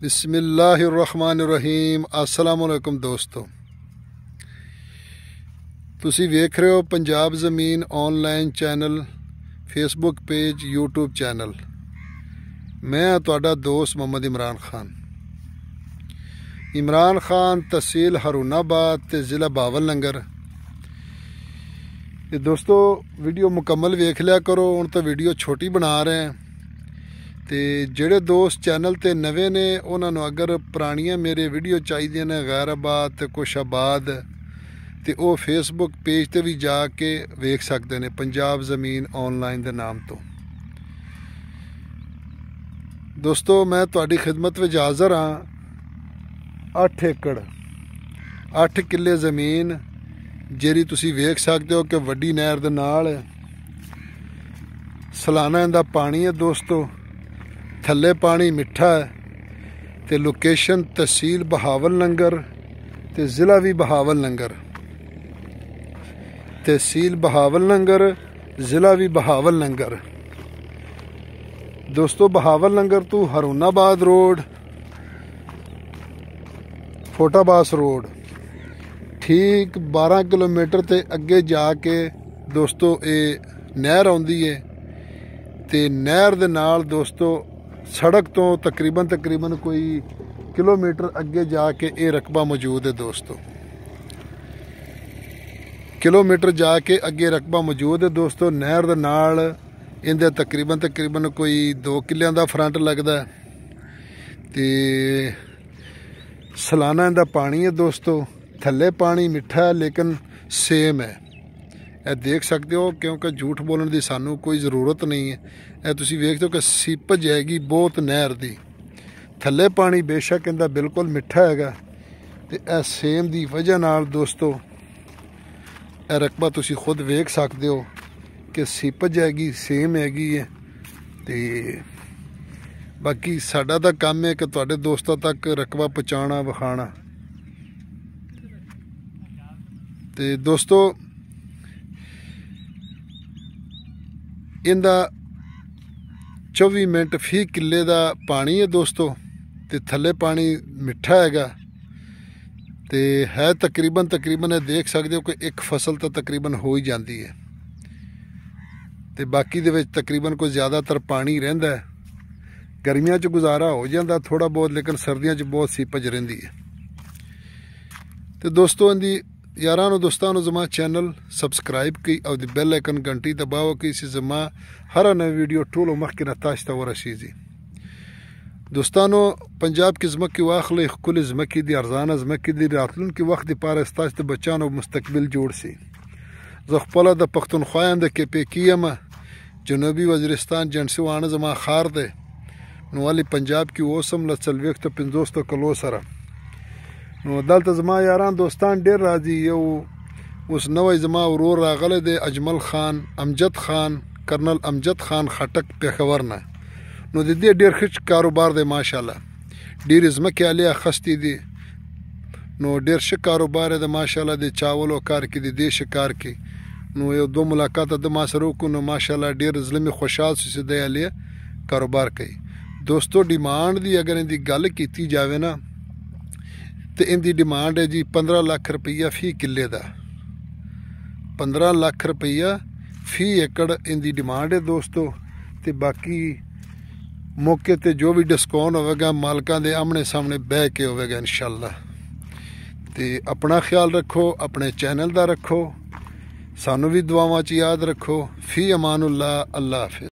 ਬਿਸਮਿਲ੍ਲਾਹਿਰਰਹਿਮਾਨਿਰਰਹੀਮ ਅਸਲਾਮ ਅਲੈਕਮ ਦੋਸਤੋ ਤੁਸੀਂ ਵੇਖ ਰਹੇ ਹੋ ਪੰਜਾਬ ਜ਼ਮੀਨ online channel Facebook page YouTube channel ਮੈਂ ਆ ਤੁਹਾਡਾ ਦੋਸਤ ਮੁਹੰਮਦ ਇਮਰਾਨ ਖਾਨ ਇਮਰਾਨ ਖਾਨ ਤਹਿਸੀਲ ਹਰੂਨਾਬਾਦ ਤੇ ਜ਼ਿਲ੍ਹਾ ਬਾਵਲ ਲੰਗਰ ਇਹ ਦੋਸਤੋ ਵੀਡੀਓ ਮੁਕੰਮਲ ਵੇਖ ਲਿਆ ਕਰੋ ਹੁਣ ਤਾਂ ਵੀਡੀਓ ਛੋਟੀ ਬਣਾ ਰਹੇ ਹਾਂ ਤੇ ਜਿਹੜੇ ਦੋਸਤ ਚੈਨਲ ਤੇ ਨਵੇਂ ਨੇ ਉਹਨਾਂ ਨੂੰ ਅਗਰ ਪੁਰਾਣੀਆਂ ਮੇਰੇ ਵੀਡੀਓ ਚਾਹੀਦੀਆਂ ਨੇ ਗੈਰਾਬਾਦ ਤੇ ਕੁਸ਼ਾਬਾਦ ਤੇ ਉਹ ਫੇਸਬੁੱਕ ਪੇਜ ਤੇ ਵੀ ਜਾ ਕੇ ਵੇਖ ਸਕਦੇ ਨੇ ਪੰਜਾਬ ਜ਼ਮੀਨ ਆਨਲਾਈਨ ਦੇ ਨਾਮ ਤੋਂ ਦੋਸਤੋ ਮੈਂ ਤੁਹਾਡੀ ਖidmat ਵਿੱਚ ਹਾਜ਼ਰ ਹਾਂ 8 ਏਕੜ 8 ਕਿੱਲੇ ਜ਼ਮੀਨ ਜਿਹੜੀ ਤੁਸੀਂ ਵੇਖ ਸਕਦੇ ਹੋ ਕਿ ਵੱਡੀ ਨਹਿਰ ਦੇ ਨਾਲ ਸਲਾਨਾ ਦਾ ਪਾਣੀ ਹੈ ਦੋਸਤੋ ਥੱਲੇ ਪਾਣੀ ਮਿੱਠਾ ਹੈ ਤੇ ਲੋਕੇਸ਼ਨ ਤਹਿਸੀਲ ਬਹਾਵਲ ਲੰਗਰ ਤੇ ਜ਼ਿਲ੍ਹਾ ਵੀ ਬਹਾਵਲ ਲੰਗਰ ਤਹਿਸੀਲ ਬਹਾਵਲ ਲੰਗਰ ਜ਼ਿਲ੍ਹਾ ਵੀ ਬਹਾਵਲ ਲੰਗਰ ਦੋਸਤੋ ਬਹਾਵਲ ਲੰਗਰ ਤੋਂ ਹਰੂਨਾਬਾਦ ਰੋਡ ਫੋਟਾਬਾਸ ਰੋਡ ਠੀਕ 12 ਕਿਲੋਮੀਟਰ ਤੇ ਅੱਗੇ ਜਾ ਕੇ ਦੋਸਤੋ ਇਹ ਨਹਿਰ ਆਉਂਦੀ ਏ ਤੇ ਨਹਿਰ ਦੇ ਨਾਲ ਦੋਸਤੋ ਸੜਕ ਤੋਂ ਤਕਰੀਬਨ ਤਕਰੀਬਨ ਕੋਈ ਕਿਲੋਮੀਟਰ ਅੱਗੇ ਜਾ ਕੇ ਇਹ ਰਕਬਾ ਮੌਜੂਦ ਹੈ ਦੋਸਤੋ ਕਿਲੋਮੀਟਰ ਜਾ ਕੇ ਅੱਗੇ ਰਕਬਾ ਮੌਜੂਦ ਹੈ ਦੋਸਤੋ ਨਹਿਰ ਦੇ ਨਾਲ ਇਹਦੇ ਤਕਰੀਬਨ ਤਕਰੀਬਨ ਕੋਈ 2 ਕਿੱਲਿਆਂ ਦਾ ਫਰੰਟ ਲੱਗਦਾ ਤੇ ਸਲਾਨਾ ਇਹਦਾ ਪਾਣੀ ਹੈ ਦੋਸਤੋ ਥੱਲੇ ਪਾਣੀ ਮਿੱਠਾ ਲੇਕਿਨ ਸੇਮ ਹੈ ਇਹ ਦੇਖ ਸਕਦੇ ਹੋ ਕਿਉਂਕਿ ਝੂਠ ਬੋਲਣ ਦੀ ਸਾਨੂੰ ਕੋਈ ਜ਼ਰੂਰਤ ਨਹੀਂ ਹੈ ਇਹ ਤੁਸੀਂ ਵੇਖਦੇ ਹੋ ਕਿ ਸਿੱਪ ਜਾਏਗੀ ਬਹੁਤ ਨਹਿਰ ਦੀ ਥੱਲੇ ਪਾਣੀ ਬੇਸ਼ੱਕ ਇਹਦਾ ਬਿਲਕੁਲ ਮਿੱਠਾ ਹੈਗਾ ਤੇ ਇਹ ਸੇਮ ਦੀ ਵਜ੍ਹਾ ਨਾਲ ਦੋਸਤੋ ਇਹ ਰਕਬਾ ਤੁਸੀਂ ਖੁਦ ਵੇਖ ਸਕਦੇ ਹੋ ਕਿ ਸਿੱਪ ਜਾਏਗੀ ਸੇਮ ਹੈਗੀ ਹੈ ਤੇ ਬਾਕੀ ਸਾਡਾ ਤਾਂ ਕੰਮ ਹੈ ਕਿ ਤੁਹਾਡੇ ਦੋਸਤਾਂ ਤੱਕ ਰਕਬਾ ਪਹੁੰਚਾਣਾ ਵਿਖਾਣਾ ਤੇ ਦੋਸਤੋ ਇਹਦਾ 24 ਮਿੰਟ ਫੀ ਕਿੱਲੇ ਦਾ ਪਾਣੀ ਹੈ ਦੋਸਤੋ ਤੇ ਥੱਲੇ ਪਾਣੀ ਮਿੱਠਾ ਹੈਗਾ ਤੇ ਹੈ ਤਕਰੀਬਨ ਤਕਰੀਬਨ ਇਹ ਦੇਖ ਸਕਦੇ ਹੋ ਕਿ ਇੱਕ ਫਸਲ ਤਾਂ ਤਕਰੀਬਨ ਹੋ ਹੀ ਜਾਂਦੀ ਹੈ ਤੇ ਬਾਕੀ ਦੇ ਵਿੱਚ ਤਕਰੀਬਨ ਕੋਈ ਜ਼ਿਆਦਾਤਰ ਪਾਣੀ ਰਹਿੰਦਾ ਹੈ ਗਰਮੀਆਂ 'ਚ ਗੁਜ਼ਾਰਾ ਹੋ ਜਾਂਦਾ ਥੋੜਾ ਬਹੁਤ ਲੇਕਿਨ ਸਰਦੀਆਂ 'ਚ ਬਹੁਤ ਸੀਪਜ ਰਹਿੰਦੀ ਹੈ ਤੇ ਦੋਸਤੋ ਇਹਦੀ یارانو دوستانو زما چینل سبسکرایب کړئ او د بیل آیکن غنټي دباو کړئ چې زما هر نوې ویډیو ټولو مخکې نه تاسو ته ورسیږي دوستانو پنجاب کې زمکه واخلې خپل زمکه دي ارزانه زمکه دي راتلونکي وخت لپاره ستاسو د بچانو مستقبل جوړ شي زه خپل د پښتونخواند کې پکېم جنوبي وزیرستان جنسي وانه زما خار ده نو ولې پنجاب کې اوسم لڅلويخت 50 کلو سره نو دلته زما یاران دوستان ډیر راځي یو اوس نوې زما ورور راغله د اجمل خان امجد خان کرنل امجد خان خټک پیښور نه نو د دې ډیر خچ کاروبار دی ماشاءالله ډیر زمکه علي خستې دي نو ډیر ښه کاروبار دی ماشاءالله د چاولو کار کې دی د شکار کې نو یو دو ملاقات د ما سره کو نو ماشاءالله ډیر زلمي خوشحال سي دی علي کاروبار کوي دوستو ډیماند دی اگر ان دی ਗੱਲ ਕੀਤੀ ਜਾਵੇ ਨਾ ਤੇ ਇਹਦੀ ਡਿਮਾਂਡ ਹੈ ਜੀ 15 ਲੱਖ ਰੁਪਈਆ ਫੀ ਕਿੱਲੇ ਦਾ 15 ਲੱਖ ਰੁਪਈਆ ਫੀ ਏਕੜ ਇਹਦੀ ਡਿਮਾਂਡ ਹੈ ਦੋਸਤੋ ਤੇ ਬਾਕੀ ਮੌਕੇ ਤੇ ਜੋ ਵੀ ਡਿਸਕਾਊਂਟ ਹੋਵੇਗਾ ਮਾਲਕਾਂ ਦੇ ਆਹਮਣੇ ਸਾਹਮਣੇ ਬਹਿ ਕੇ ਹੋਵੇਗਾ ਇਨਸ਼ਾਅੱਲਾ ਤੇ ਆਪਣਾ ਖਿਆਲ ਰੱਖੋ ਆਪਣੇ ਚੈਨਲ ਦਾ ਰੱਖੋ ਸਾਨੂੰ ਵੀ ਦੁਆਵਾਂ 'ਚ ਯਾਦ ਰੱਖੋ ਫੀ ਅਮਾਨੁੱਲਾ ਅੱਲਾ ਹਾਫਿਜ਼